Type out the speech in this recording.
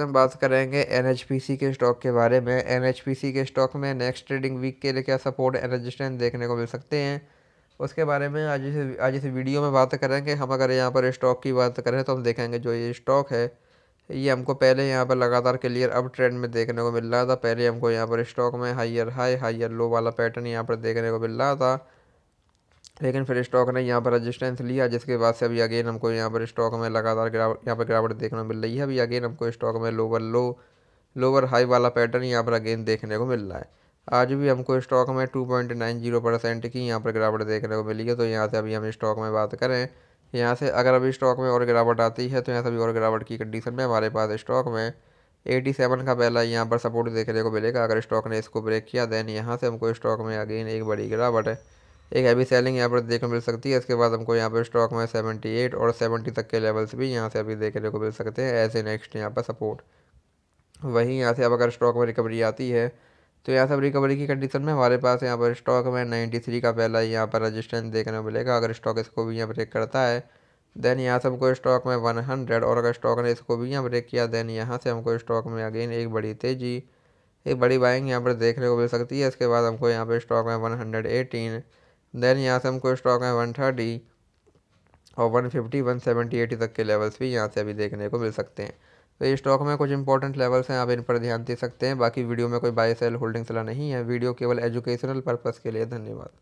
हम बात करेंगे एन के स्टॉक के बारे में एन के स्टॉक में नेक्स्ट ट्रेडिंग वीक के लिए क्या सपोर्ट एनजिस्टेंट रजिस्टेंस देखने को मिल सकते हैं उसके बारे में आज इस आज इस वीडियो में बात करेंगे हम अगर यहाँ पर स्टॉक की बात करें तो हम देखेंगे जो ये स्टॉक है ये हमको पहले यहाँ पर लगातार क्लियर अप ट्रेंड में देखने को मिल रहा था पहले हमको यहाँ पर स्टॉक में हाइयर हाई हाइयर लो वाला पैटर्न यहाँ पर देखने को मिल रहा था लेकिन फिर स्टॉक ने यहाँ पर रजिस्टेंस लिया जिसके बाद से अभी अगेन हमको यहाँ पर स्टॉक में लगातार गिरावट यहाँ पर गिरावट देखने को मिल रही है अभी अगेन हमको स्टॉक में लोअर लो लोअर हाई वाला पैटर्न यहाँ पर अगेन देखने को मिल रहा है आज भी हमको स्टॉक में two point nine zero percent की यहाँ पर गिरावट देखने को मिली है तो यहाँ से अभी हम स्टॉक में बात करें यहाँ से अगर अभी स्टॉक में और गिरावट आती है तो यहाँ से अभी और गिरावट की कंडीशन में हमारे पास स्टॉक में एटी सेवन का पहला यहाँ पर सपोर्ट देखने को मिलेगा अगर स्टॉक ने इसको ब्रेक किया देन यहाँ से हमको स्टॉक में अगेन एक बड़ी गिरावट है एक हैवी सेलिंग यहाँ पर देखने मिल सकती है इसके बाद हमको यहाँ पर स्टॉक में सेवेंटी एट और सेवेंटी तक के लेवल्स भी यहाँ से अभी देखने को मिल सकते हैं ऐसे नेक्स्ट यहाँ पर सपोर्ट वहीं यहाँ से अब अगर स्टॉक में रिकवरी आती है तो यहाँ सब रिकवरी की कंडीशन में हमारे पास यहाँ पर स्टॉक में थ्री का पहला यहाँ पर रजिस्टेंस देखने को मिलेगा अगर स्टॉक इसको भी यहाँ ब्रेक करता है देन यहाँ से हमको स्टॉक में हंड्रेड और अगर स्टॉक ने इसको भी यहाँ ब्रेक किया देन यहाँ से हमको स्टॉक में अगेन एक बड़ी तेज़ी एक बड़ी बाइंग यहाँ पर देखने को मिल सकती है इसके बाद हमको यहाँ पर स्टॉक में वन हंड्रेड एटीन देन यहाँ से हमको स्टॉक है वन थर्टी और one fifty one seventy eighty तक के लेवल्स भी यहाँ से अभी देखने को मिल सकते हैं तो ये स्टॉक में कुछ इंपॉर्टेंट लेवल्स हैं आप इन पर ध्यान दे सकते हैं बाकी वीडियो में कोई बाय सेल होल्डिंग सलाह नहीं है वीडियो केवल एजुकेशनल पर्पज़ के लिए धन्यवाद